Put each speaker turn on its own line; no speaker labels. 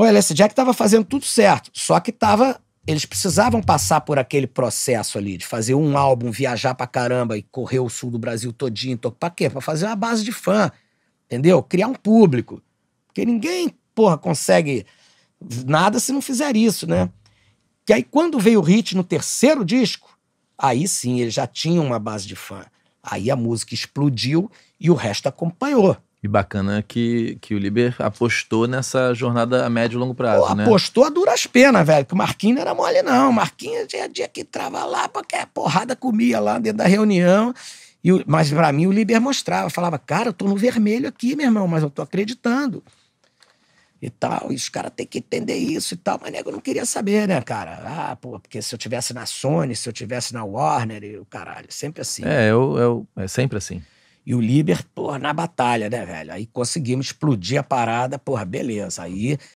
O LS Jack estava fazendo tudo certo, só que tava, eles precisavam passar por aquele processo ali de fazer um álbum, viajar pra caramba e correr o sul do Brasil todinho. pra quê? Pra fazer uma base de fã, entendeu? Criar um público. Porque ninguém, porra, consegue nada se não fizer isso, né? Que aí, quando veio o hit no terceiro disco, aí sim, eles já tinham uma base de fã. Aí a música explodiu e o resto acompanhou.
E bacana que, que o Liber apostou nessa jornada a médio e longo prazo, Pô, né?
Apostou a duras penas, velho, que o Marquinhos não era mole, não. O Marquinhos tinha dia que trava lá, porque a porrada comia lá dentro da reunião. E o, mas para mim o Liber mostrava, falava, cara, eu tô no vermelho aqui, meu irmão, mas eu tô acreditando. E tal, e os caras têm que entender isso e tal. Mas nego não queria saber, né, cara? Ah, pô, porque se eu tivesse na Sony, se eu tivesse na Warner, e o caralho, sempre assim. É, eu,
eu, é sempre assim. E o Liber,
porra, na batalha, né, velho? Aí conseguimos explodir a parada, porra, beleza. Aí